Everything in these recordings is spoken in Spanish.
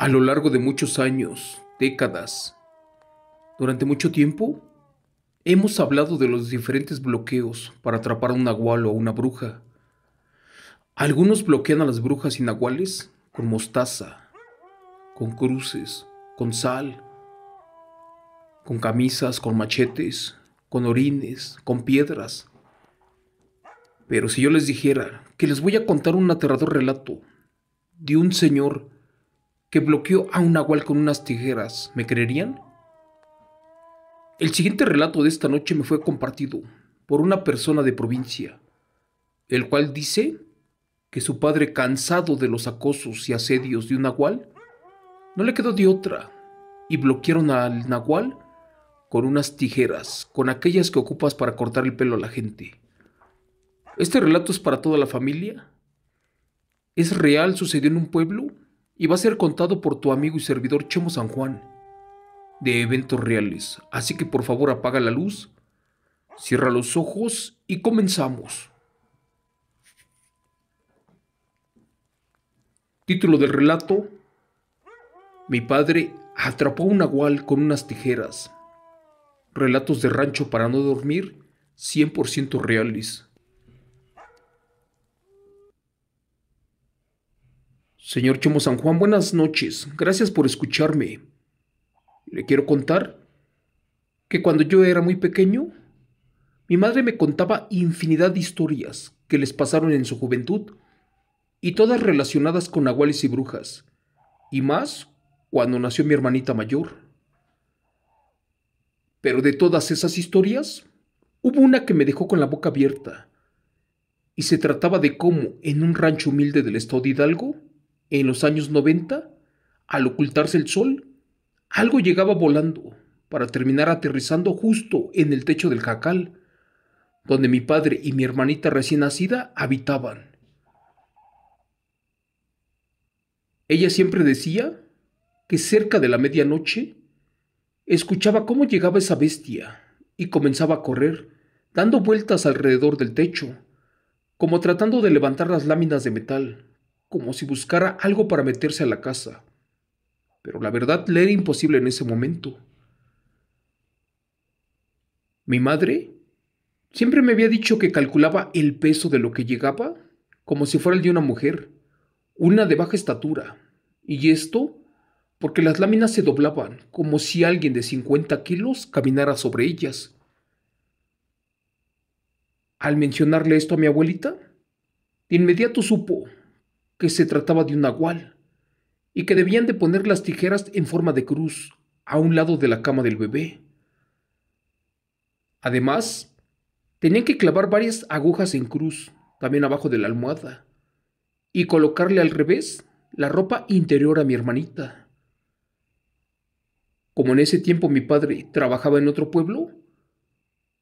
A lo largo de muchos años, décadas, durante mucho tiempo, hemos hablado de los diferentes bloqueos para atrapar a un nahual o a una bruja. Algunos bloquean a las brujas y con mostaza, con cruces, con sal, con camisas, con machetes, con orines, con piedras. Pero si yo les dijera que les voy a contar un aterrador relato de un señor que bloqueó a un nahual con unas tijeras. ¿Me creerían? El siguiente relato de esta noche me fue compartido por una persona de provincia, el cual dice que su padre, cansado de los acosos y asedios de un nahual, no le quedó de otra y bloquearon al nahual con unas tijeras, con aquellas que ocupas para cortar el pelo a la gente. Este relato es para toda la familia. Es real, sucedió en un pueblo y va a ser contado por tu amigo y servidor Chemo San Juan de eventos reales. Así que por favor apaga la luz, cierra los ojos y comenzamos. Título del relato. Mi padre atrapó un agual con unas tijeras. Relatos de rancho para no dormir, 100% reales. Señor Chomo San Juan, buenas noches. Gracias por escucharme. Le quiero contar que cuando yo era muy pequeño, mi madre me contaba infinidad de historias que les pasaron en su juventud y todas relacionadas con aguales y brujas, y más cuando nació mi hermanita mayor. Pero de todas esas historias, hubo una que me dejó con la boca abierta, y se trataba de cómo en un rancho humilde del estado Hidalgo, en los años 90, al ocultarse el sol, algo llegaba volando para terminar aterrizando justo en el techo del jacal, donde mi padre y mi hermanita recién nacida habitaban. Ella siempre decía que cerca de la medianoche escuchaba cómo llegaba esa bestia y comenzaba a correr, dando vueltas alrededor del techo, como tratando de levantar las láminas de metal como si buscara algo para meterse a la casa. Pero la verdad le era imposible en ese momento. Mi madre siempre me había dicho que calculaba el peso de lo que llegaba como si fuera el de una mujer, una de baja estatura. Y esto porque las láminas se doblaban como si alguien de 50 kilos caminara sobre ellas. Al mencionarle esto a mi abuelita, de inmediato supo que se trataba de un nahual y que debían de poner las tijeras en forma de cruz a un lado de la cama del bebé. Además, tenían que clavar varias agujas en cruz, también abajo de la almohada, y colocarle al revés la ropa interior a mi hermanita. Como en ese tiempo mi padre trabajaba en otro pueblo,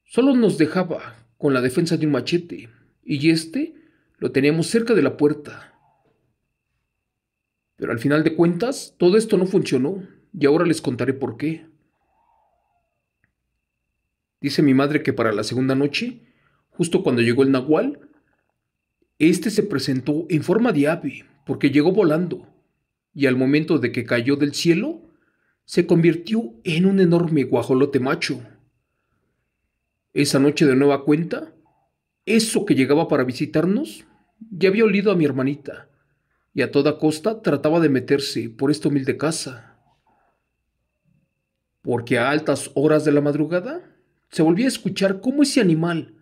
solo nos dejaba con la defensa de un machete, y este lo teníamos cerca de la puerta. Pero al final de cuentas, todo esto no funcionó y ahora les contaré por qué. Dice mi madre que para la segunda noche, justo cuando llegó el nahual, este se presentó en forma de ave, porque llegó volando, y al momento de que cayó del cielo, se convirtió en un enorme guajolote macho. Esa noche de nueva cuenta, eso que llegaba para visitarnos ya había olido a mi hermanita, y a toda costa trataba de meterse por esta humilde casa, porque a altas horas de la madrugada se volvía a escuchar cómo ese animal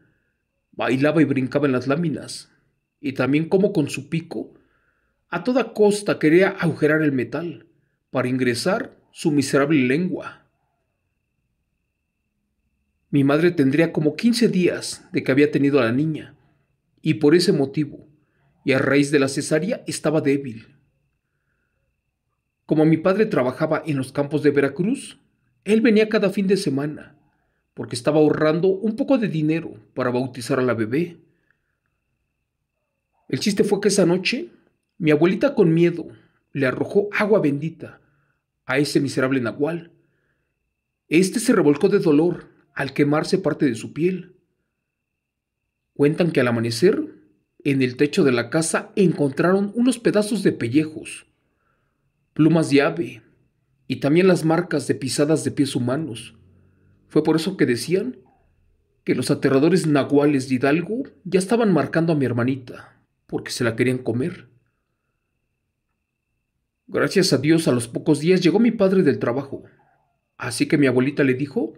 bailaba y brincaba en las láminas, y también cómo con su pico a toda costa quería agujerar el metal para ingresar su miserable lengua. Mi madre tendría como 15 días de que había tenido a la niña, y por ese motivo y a raíz de la cesárea estaba débil. Como mi padre trabajaba en los campos de Veracruz, él venía cada fin de semana, porque estaba ahorrando un poco de dinero para bautizar a la bebé. El chiste fue que esa noche, mi abuelita con miedo le arrojó agua bendita a ese miserable nahual. Este se revolcó de dolor al quemarse parte de su piel. Cuentan que al amanecer en el techo de la casa encontraron unos pedazos de pellejos, plumas de ave y también las marcas de pisadas de pies humanos. Fue por eso que decían que los aterradores nahuales de Hidalgo ya estaban marcando a mi hermanita, porque se la querían comer. Gracias a Dios, a los pocos días llegó mi padre del trabajo, así que mi abuelita le dijo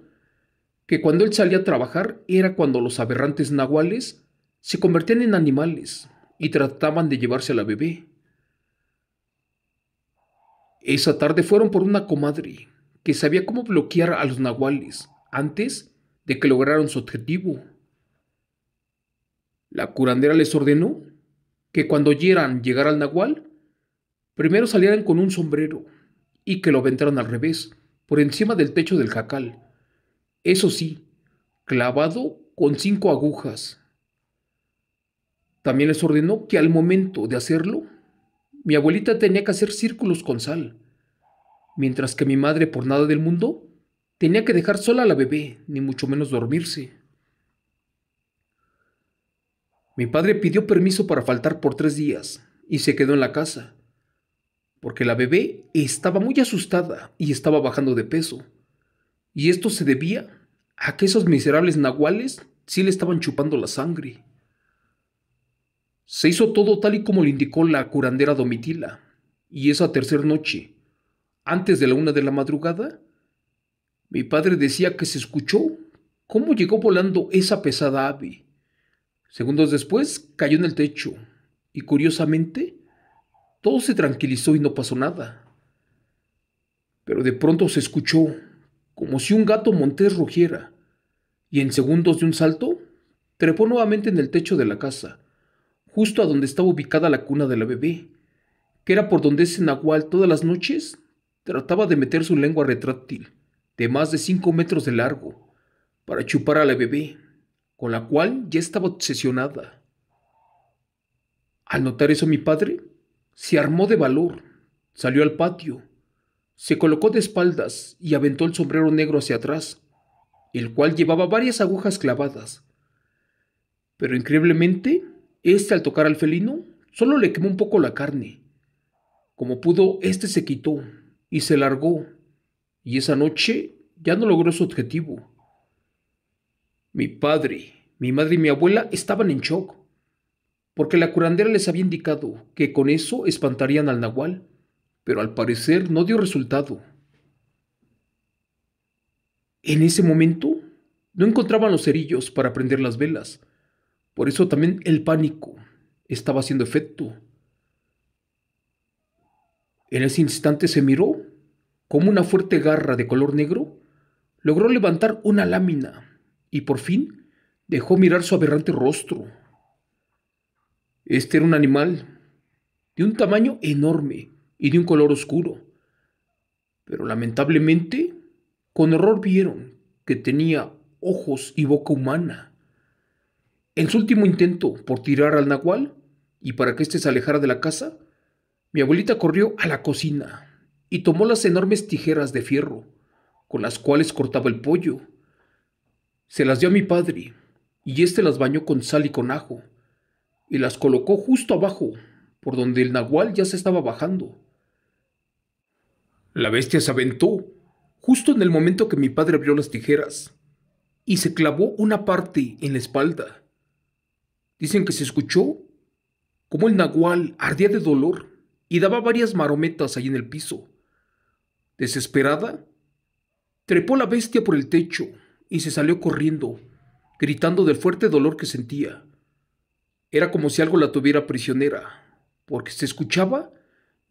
que cuando él salía a trabajar era cuando los aberrantes nahuales se convertían en animales y trataban de llevarse a la bebé. Esa tarde fueron por una comadre que sabía cómo bloquear a los nahuales antes de que lograran su objetivo. La curandera les ordenó que cuando oyeran llegar al nahual, primero salieran con un sombrero y que lo aventaran al revés, por encima del techo del jacal. Eso sí, clavado con cinco agujas también les ordenó que al momento de hacerlo, mi abuelita tenía que hacer círculos con sal, mientras que mi madre por nada del mundo tenía que dejar sola a la bebé, ni mucho menos dormirse. Mi padre pidió permiso para faltar por tres días y se quedó en la casa, porque la bebé estaba muy asustada y estaba bajando de peso, y esto se debía a que esos miserables nahuales sí le estaban chupando la sangre. Se hizo todo tal y como le indicó la curandera Domitila, y esa tercera noche, antes de la una de la madrugada, mi padre decía que se escuchó cómo llegó volando esa pesada ave. Segundos después cayó en el techo, y curiosamente, todo se tranquilizó y no pasó nada. Pero de pronto se escuchó, como si un gato montés rugiera, y en segundos de un salto, trepó nuevamente en el techo de la casa justo a donde estaba ubicada la cuna de la bebé, que era por donde ese nahual todas las noches trataba de meter su lengua retráctil, de más de cinco metros de largo, para chupar a la bebé, con la cual ya estaba obsesionada. Al notar eso mi padre se armó de valor, salió al patio, se colocó de espaldas y aventó el sombrero negro hacia atrás, el cual llevaba varias agujas clavadas. Pero increíblemente este al tocar al felino solo le quemó un poco la carne. Como pudo, este se quitó y se largó, y esa noche ya no logró su objetivo. Mi padre, mi madre y mi abuela estaban en shock, porque la curandera les había indicado que con eso espantarían al nahual, pero al parecer no dio resultado. En ese momento, no encontraban los cerillos para prender las velas, por eso también el pánico estaba haciendo efecto. En ese instante se miró como una fuerte garra de color negro logró levantar una lámina y por fin dejó mirar su aberrante rostro. Este era un animal de un tamaño enorme y de un color oscuro, pero lamentablemente con horror vieron que tenía ojos y boca humana. En su último intento por tirar al nahual y para que éste se alejara de la casa, mi abuelita corrió a la cocina y tomó las enormes tijeras de fierro con las cuales cortaba el pollo. Se las dio a mi padre y éste las bañó con sal y con ajo y las colocó justo abajo, por donde el nahual ya se estaba bajando. La bestia se aventó justo en el momento que mi padre abrió las tijeras y se clavó una parte en la espalda Dicen que se escuchó como el nahual ardía de dolor y daba varias marometas ahí en el piso. Desesperada, trepó la bestia por el techo y se salió corriendo, gritando del fuerte dolor que sentía. Era como si algo la tuviera prisionera, porque se escuchaba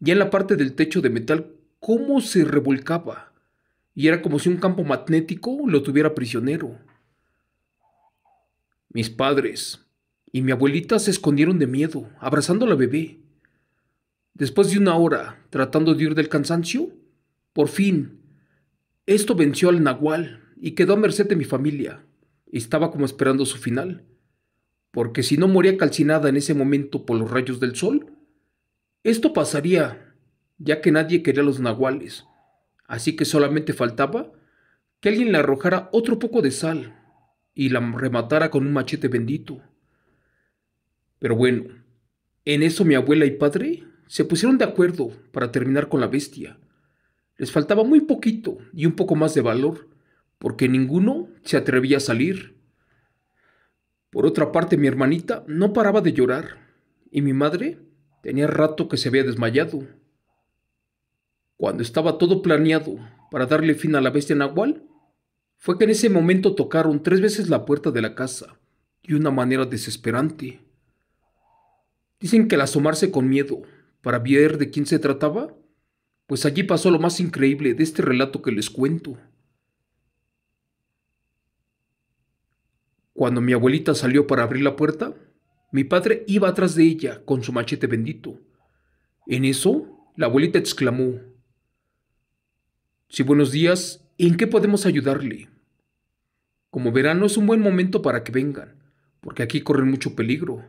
ya en la parte del techo de metal cómo se revolcaba, y era como si un campo magnético lo tuviera prisionero. Mis padres y mi abuelita se escondieron de miedo, abrazando a la bebé. Después de una hora tratando de huir del cansancio, por fin, esto venció al nahual y quedó a merced de mi familia. estaba como esperando su final, porque si no moría calcinada en ese momento por los rayos del sol, esto pasaría, ya que nadie quería los nahuales, así que solamente faltaba que alguien le arrojara otro poco de sal y la rematara con un machete bendito. Pero bueno, en eso mi abuela y padre se pusieron de acuerdo para terminar con la bestia. Les faltaba muy poquito y un poco más de valor, porque ninguno se atrevía a salir. Por otra parte, mi hermanita no paraba de llorar, y mi madre tenía rato que se había desmayado. Cuando estaba todo planeado para darle fin a la bestia nahual, fue que en ese momento tocaron tres veces la puerta de la casa, de una manera desesperante. Dicen que al asomarse con miedo para ver de quién se trataba, pues allí pasó lo más increíble de este relato que les cuento. Cuando mi abuelita salió para abrir la puerta, mi padre iba atrás de ella con su machete bendito. En eso, la abuelita exclamó, Sí, buenos días, ¿en qué podemos ayudarle? Como verán, no es un buen momento para que vengan, porque aquí corren mucho peligro.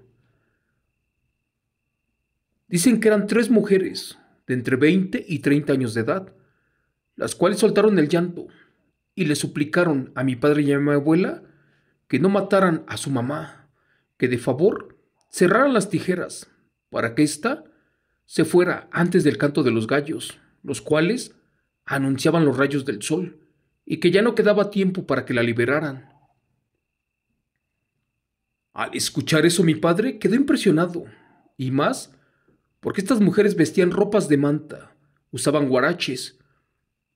Dicen que eran tres mujeres de entre 20 y 30 años de edad, las cuales soltaron el llanto y le suplicaron a mi padre y a mi abuela que no mataran a su mamá, que de favor cerraran las tijeras para que ésta se fuera antes del canto de los gallos, los cuales anunciaban los rayos del sol, y que ya no quedaba tiempo para que la liberaran. Al escuchar eso mi padre quedó impresionado, y más porque estas mujeres vestían ropas de manta, usaban guaraches,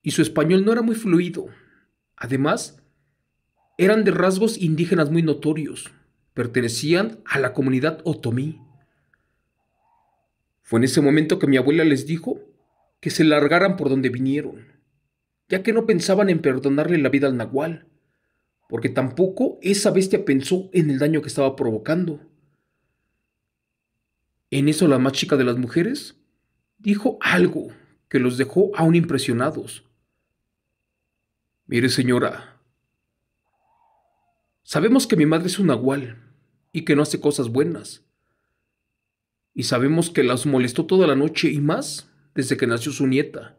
y su español no era muy fluido. Además, eran de rasgos indígenas muy notorios, pertenecían a la comunidad otomí. Fue en ese momento que mi abuela les dijo que se largaran por donde vinieron, ya que no pensaban en perdonarle la vida al nahual, porque tampoco esa bestia pensó en el daño que estaba provocando. En eso la más chica de las mujeres dijo algo que los dejó aún impresionados. Mire señora, sabemos que mi madre es un nahual y que no hace cosas buenas. Y sabemos que las molestó toda la noche y más desde que nació su nieta.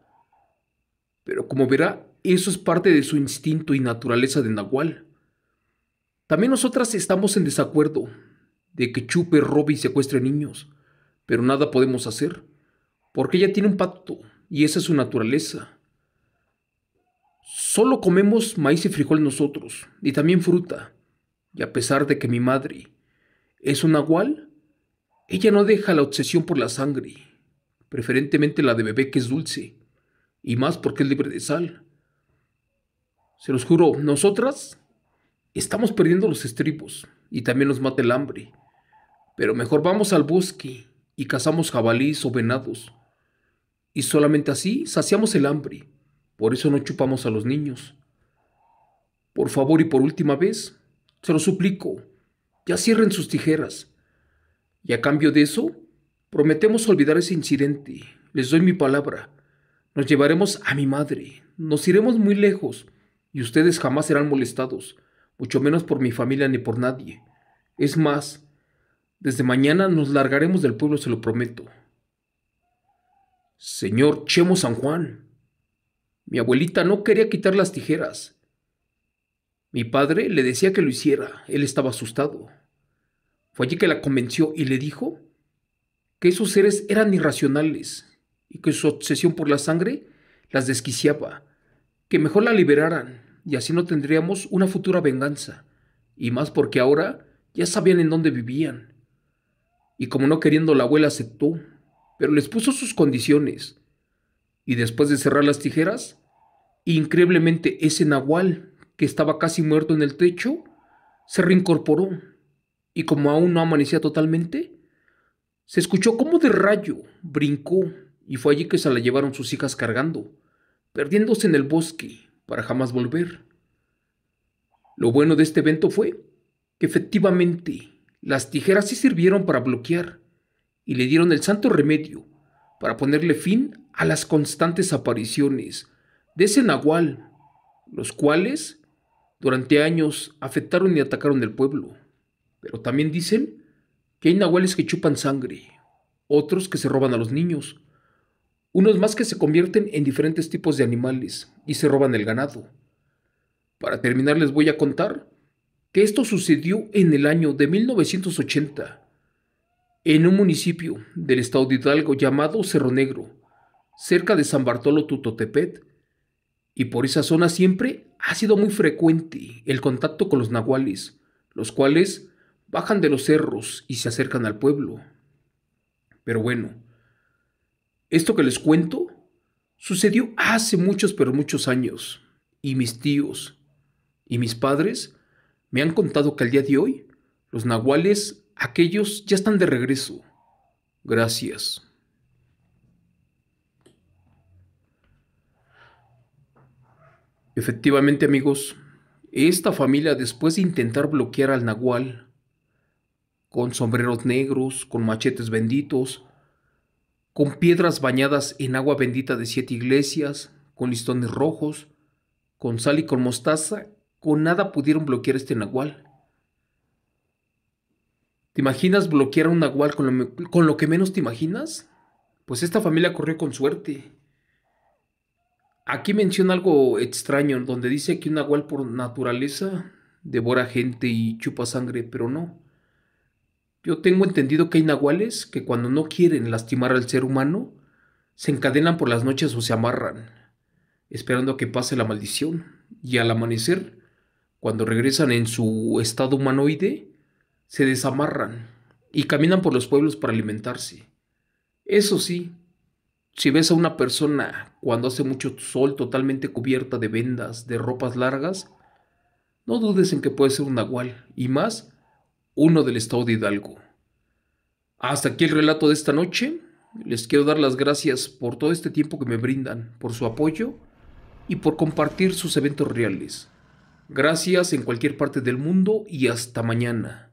Pero como verá, eso es parte de su instinto y naturaleza de nahual. También nosotras estamos en desacuerdo de que chupe, robe y secuestre niños pero nada podemos hacer, porque ella tiene un pacto y esa es su naturaleza. Solo comemos maíz y frijol nosotros, y también fruta, y a pesar de que mi madre es un gual, ella no deja la obsesión por la sangre, preferentemente la de bebé que es dulce, y más porque es libre de sal. Se los juro, nosotras estamos perdiendo los estribos y también nos mata el hambre. Pero mejor vamos al bosque y cazamos jabalíes o venados. Y solamente así saciamos el hambre. Por eso no chupamos a los niños. Por favor y por última vez, se lo suplico, ya cierren sus tijeras. Y a cambio de eso, prometemos olvidar ese incidente. Les doy mi palabra. Nos llevaremos a mi madre. Nos iremos muy lejos. Y ustedes jamás serán molestados, mucho menos por mi familia ni por nadie. Es más, desde mañana nos largaremos del pueblo, se lo prometo. Señor Chemo San Juan, mi abuelita no quería quitar las tijeras. Mi padre le decía que lo hiciera, él estaba asustado. Fue allí que la convenció y le dijo que esos seres eran irracionales y que su obsesión por la sangre las desquiciaba, que mejor la liberaran y así no tendríamos una futura venganza, y más porque ahora ya sabían en dónde vivían y como no queriendo, la abuela aceptó, pero les puso sus condiciones. Y después de cerrar las tijeras, increíblemente ese nahual, que estaba casi muerto en el techo, se reincorporó. Y como aún no amanecía totalmente, se escuchó como de rayo brincó y fue allí que se la llevaron sus hijas cargando, perdiéndose en el bosque para jamás volver. Lo bueno de este evento fue que efectivamente las tijeras sí sirvieron para bloquear y le dieron el santo remedio para ponerle fin a las constantes apariciones de ese nahual, los cuales durante años afectaron y atacaron el pueblo. Pero también dicen que hay nahuales que chupan sangre, otros que se roban a los niños, unos más que se convierten en diferentes tipos de animales y se roban el ganado. Para terminar les voy a contar que esto sucedió en el año de 1980, en un municipio del estado de Hidalgo llamado Cerro Negro, cerca de San Bartolo Tutotepet, y por esa zona siempre ha sido muy frecuente el contacto con los nahuales, los cuales bajan de los cerros y se acercan al pueblo. Pero bueno, esto que les cuento sucedió hace muchos pero muchos años, y mis tíos y mis padres me han contado que al día de hoy, los nahuales, aquellos ya están de regreso. Gracias. Efectivamente, amigos, esta familia, después de intentar bloquear al nahual, con sombreros negros, con machetes benditos, con piedras bañadas en agua bendita de siete iglesias, con listones rojos, con sal y con mostaza, con nada pudieron bloquear este nahual. ¿Te imaginas bloquear a un nahual con lo, que menos te imaginas? Pues esta familia corrió con suerte. Aquí menciona algo extraño, donde dice que un nahual por naturaleza devora gente y chupa sangre, pero no. Yo tengo entendido que hay nahuales que cuando no quieren lastimar al ser humano, se encadenan por las noches o se amarran, esperando a que pase la maldición, y al amanecer cuando regresan en su estado humanoide, se desamarran y caminan por los pueblos para alimentarse. Eso sí, si ves a una persona cuando hace mucho sol totalmente cubierta de vendas, de ropas largas, no dudes en que puede ser un nahual, y más, uno del estado de Hidalgo. Hasta aquí el relato de esta noche. Les quiero dar las gracias por todo este tiempo que me brindan, por su apoyo y por compartir sus eventos reales. Gracias en cualquier parte del mundo y hasta mañana.